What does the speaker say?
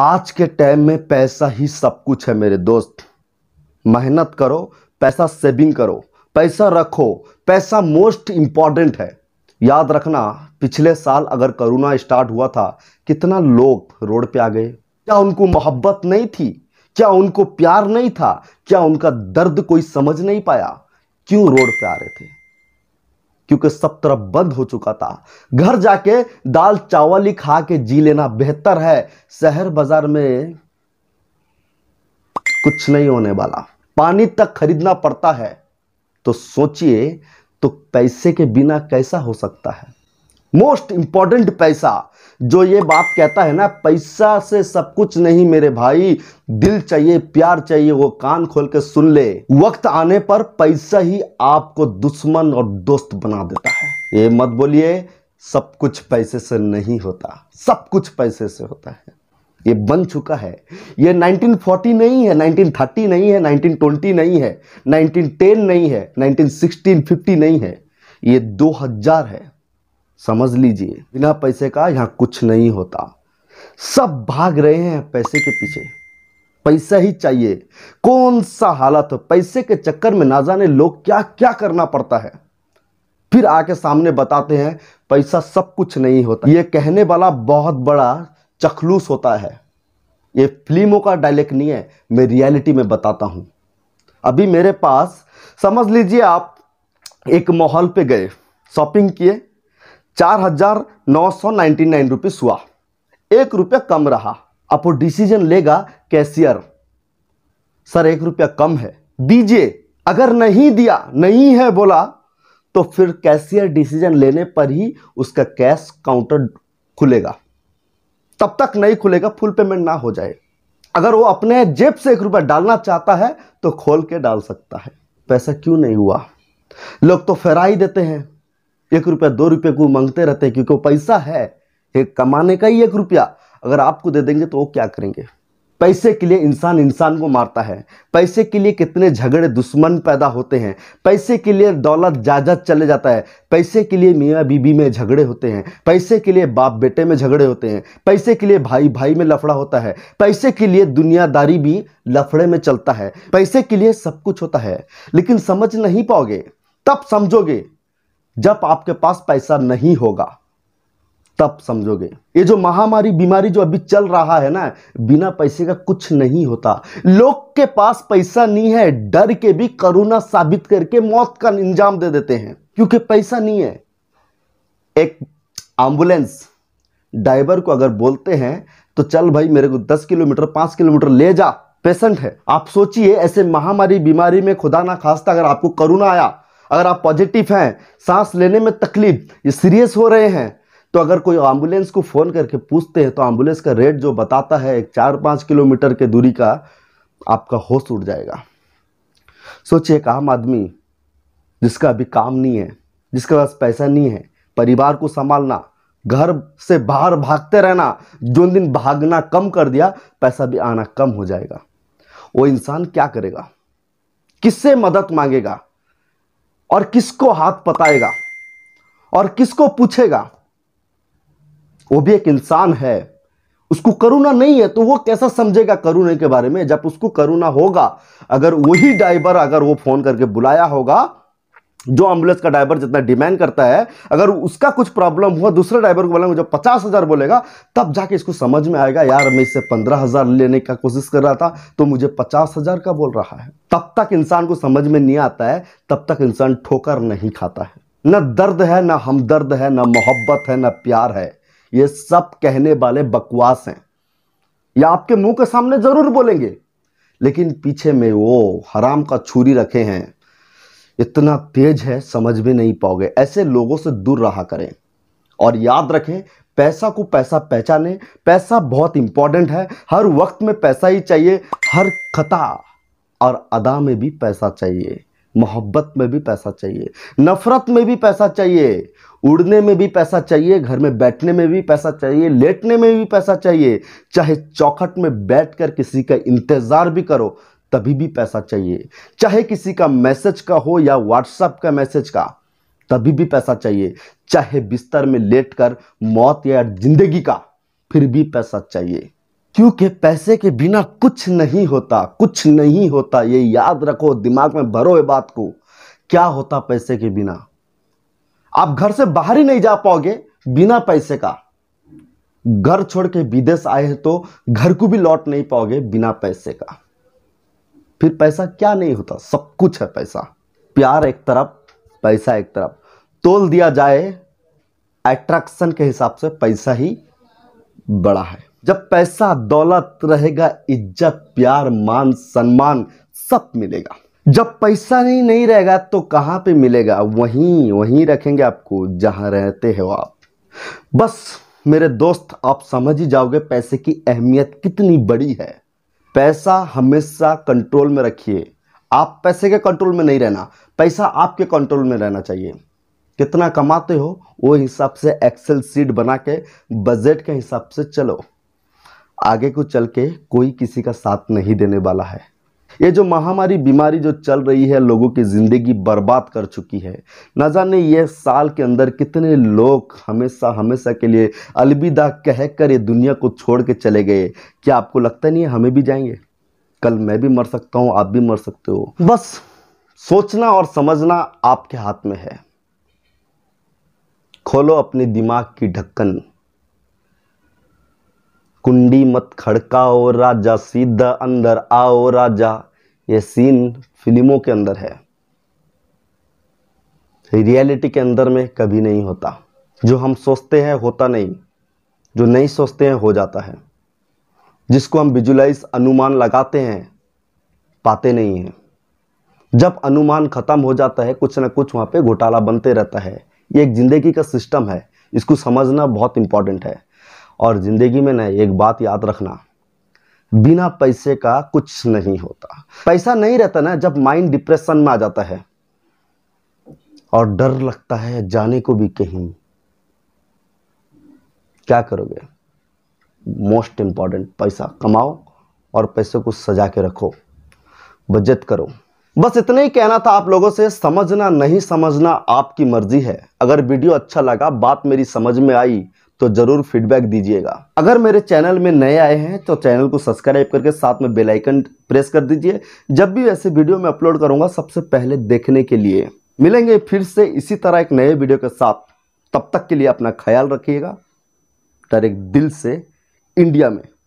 आज के टाइम में पैसा ही सब कुछ है मेरे दोस्त मेहनत करो पैसा सेविंग करो पैसा रखो पैसा मोस्ट इम्पॉर्टेंट है याद रखना पिछले साल अगर कोरोना स्टार्ट हुआ था कितना लोग रोड पे आ गए क्या उनको मोहब्बत नहीं थी क्या उनको प्यार नहीं था क्या उनका दर्द कोई समझ नहीं पाया क्यों रोड पे आ रहे थे क्योंकि सब तरफ बंद हो चुका था घर जाके दाल चावल ही खा के जी लेना बेहतर है शहर बाजार में कुछ नहीं होने वाला पानी तक खरीदना पड़ता है तो सोचिए तो पैसे के बिना कैसा हो सकता है मोस्ट इंपॉर्टेंट पैसा जो ये बात कहता है ना पैसा से सब कुछ नहीं मेरे भाई दिल चाहिए प्यार चाहिए वो कान खोल के सुन ले वक्त आने पर पैसा ही आपको दुश्मन और दोस्त बना देता है ये मत बोलिए सब कुछ पैसे से नहीं होता सब कुछ पैसे से होता है ये बन चुका है ये 1940 नहीं है 1930 नहीं है 1920 नहीं है 1910 नहीं है 1916 50 नहीं है ये 2000 है समझ लीजिए बिना पैसे का यहाँ कुछ नहीं होता सब भाग रहे हैं पैसे के पीछे पैसा ही चाहिए कौन सा हालत पैसे के चक्कर में ना जाने लोग क्या क्या करना पड़ता है फिर आके सामने बताते हैं पैसा सब कुछ नहीं होता ये कहने वाला बहुत बड़ा चखलूस होता है ये फिल्मों का डायलेक्ट नहीं है मैं रियलिटी में बताता हूं अभी मेरे पास समझ लीजिए आप एक मॉल पे गए शॉपिंग किए चार हजार नौ सौ नाइन्टी नाइन रुपीज़ हुआ एक रुपया कम रहा अब वो डिसीजन लेगा कैशियर सर एक रुपया कम है दीजिए अगर नहीं दिया नहीं है बोला तो फिर कैशियर डिसीजन लेने पर ही उसका कैश काउंटर खुलेगा तब तक नहीं खुलेगा फुल पेमेंट ना हो जाए अगर वो अपने जेब से एक रुपया डालना चाहता है तो खोल के डाल सकता है पैसा क्यों नहीं हुआ लोग तो फेरा ही देते हैं एक रुपया दो रुपये को मांगते रहते हैं क्योंकि वो पैसा है एक कमाने का ही एक रुपया अगर आपको दे देंगे तो वो क्या करेंगे पैसे के लिए इंसान इंसान को मारता है पैसे के लिए कितने झगड़े दुश्मन पैदा होते हैं पैसे के लिए दौलत जायदाद चले जाता है पैसे के लिए मियाँ बीबी में झगड़े होते हैं पैसे के लिए बाप बेटे में झगड़े होते हैं पैसे के लिए भाई भाई में लफड़ा होता है पैसे के लिए दुनियादारी भी लफड़े में चलता है पैसे के लिए सब कुछ होता है लेकिन समझ नहीं पाओगे तब समझोगे जब आपके पास पैसा नहीं होगा तब समझोगे ये जो महामारी बीमारी जो अभी चल रहा है ना बिना पैसे का कुछ नहीं होता लोग के पास पैसा नहीं है डर के भी करोना साबित करके मौत का इंजाम दे देते हैं क्योंकि पैसा नहीं है एक एम्बुलेंस ड्राइवर को अगर बोलते हैं तो चल भाई मेरे को दस किलोमीटर पांच किलोमीटर ले जा पेशेंट है आप सोचिए ऐसे महामारी बीमारी में खुदा ना खास्ता अगर आपको करोना आया अगर आप पॉजिटिव हैं सांस लेने में तकलीफ ये सीरियस हो रहे हैं तो अगर कोई एम्बुलेंस को फ़ोन करके पूछते हैं तो एम्बुलेंस का रेट जो बताता है एक चार पाँच किलोमीटर के दूरी का आपका होश उड़ जाएगा सोचिए एक आम आदमी जिसका अभी काम नहीं है जिसके पास पैसा नहीं है परिवार को संभालना घर से बाहर भागते रहना जो दिन भागना कम कर दिया पैसा भी आना कम हो जाएगा वो इंसान क्या करेगा किससे मदद मांगेगा और किसको हाथ पताएगा और किसको पूछेगा वो भी एक इंसान है उसको करुणा नहीं है तो वो कैसा समझेगा करुणा के बारे में जब उसको करुणा होगा अगर वही ड्राइवर अगर वो फोन करके बुलाया होगा जो एम्बुलेंस का ड्राइवर जितना डिमांड करता है अगर उसका कुछ प्रॉब्लम हुआ दूसरे ड्राइवर को बोला जब पचास हज़ार बोलेगा तब जाके इसको समझ में आएगा यार मैं इससे पंद्रह हज़ार लेने का कोशिश कर रहा था तो मुझे पचास हज़ार का बोल रहा है तब तक इंसान को समझ में नहीं आता है तब तक इंसान ठोकर नहीं खाता है न दर्द है ना हमदर्द है ना मोहब्बत है ना प्यार है ये सब कहने वाले बकवास हैं या आपके मुंह के सामने ज़रूर बोलेंगे लेकिन पीछे में वो हराम का छुरी रखे हैं इतना तेज है समझ में नहीं पाओगे ऐसे लोगों से दूर रहा करें और याद रखें पैसा को पैसा पहचाने पैसा बहुत इंपॉर्टेंट है हर वक्त में पैसा ही चाहिए हर खता और अदा में भी पैसा चाहिए मोहब्बत में भी पैसा चाहिए नफरत में भी पैसा चाहिए उड़ने में भी पैसा चाहिए घर में बैठने में भी पैसा चाहिए लेटने में भी पैसा चाहिए चाहे चौखट में बैठकर किसी का इंतज़ार भी करो तभी भी पैसा चाहिए चाहे किसी का मैसेज का हो या व्हाट्सएप का मैसेज का तभी भी पैसा चाहिए चाहे बिस्तर में लेट कर मौत या जिंदगी का फिर भी पैसा चाहिए क्योंकि पैसे के बिना कुछ नहीं होता कुछ नहीं होता ये याद रखो दिमाग में भरो ये बात को क्या होता पैसे के बिना आप घर से बाहर ही नहीं जा पाओगे बिना पैसे का घर छोड़ के विदेश आए तो घर को भी लौट नहीं पाओगे बिना पैसे का फिर पैसा क्या नहीं होता सब कुछ है पैसा प्यार एक तरफ पैसा एक तरफ तोल दिया जाए एट्रैक्शन के हिसाब से पैसा ही बड़ा है जब पैसा दौलत रहेगा इज्जत प्यार मान सम्मान सब मिलेगा जब पैसा ही नहीं रहेगा तो कहाँ पे मिलेगा वहीं वहीं रखेंगे आपको जहां रहते हो आप बस मेरे दोस्त आप समझ ही जाओगे पैसे की अहमियत कितनी बड़ी है पैसा हमेशा कंट्रोल में रखिए आप पैसे के कंट्रोल में नहीं रहना पैसा आपके कंट्रोल में रहना चाहिए कितना कमाते हो वो हिसाब से एक्सेल सीट बना के बजट के हिसाब से चलो आगे को चल के कोई किसी का साथ नहीं देने वाला है ये जो महामारी बीमारी जो चल रही है लोगों की ज़िंदगी बर्बाद कर चुकी है न जाने ये साल के अंदर कितने लोग हमेशा हमेशा के लिए अलविदा कह कर ये दुनिया को छोड़ के चले गए क्या आपको लगता नहीं है हमें भी जाएंगे कल मैं भी मर सकता हूँ आप भी मर सकते हो बस सोचना और समझना आपके हाथ में है खोलो अपने दिमाग की ढक्कन कुंडी मत खड़काओ राजा सीधा अंदर आओ राजा ये सीन फिल्मों के अंदर है रियलिटी के अंदर में कभी नहीं होता जो हम सोचते हैं होता नहीं जो नहीं सोचते हैं हो जाता है जिसको हम विजुलाइज अनुमान लगाते हैं पाते नहीं हैं जब अनुमान ख़त्म हो जाता है कुछ ना कुछ वहाँ पे घोटाला बनते रहता है ये एक ज़िंदगी का सिस्टम है इसको समझना बहुत इम्पॉर्टेंट है और ज़िंदगी में ना एक बात याद रखना बिना पैसे का कुछ नहीं होता पैसा नहीं रहता ना जब माइंड डिप्रेशन में आ जाता है और डर लगता है जाने को भी कहीं क्या करोगे मोस्ट इंपॉर्टेंट पैसा कमाओ और पैसे को सजा के रखो बजट करो बस इतना ही कहना था आप लोगों से समझना नहीं समझना आपकी मर्जी है अगर वीडियो अच्छा लगा बात मेरी समझ में आई तो ज़रूर फीडबैक दीजिएगा अगर मेरे चैनल में नए आए हैं तो चैनल को सब्सक्राइब करके साथ में बेल आइकन प्रेस कर दीजिए जब भी ऐसे वीडियो मैं अपलोड करूंगा सबसे पहले देखने के लिए मिलेंगे फिर से इसी तरह एक नए वीडियो के साथ तब तक के लिए अपना ख्याल रखिएगा डायरेक्ट दिल से इंडिया में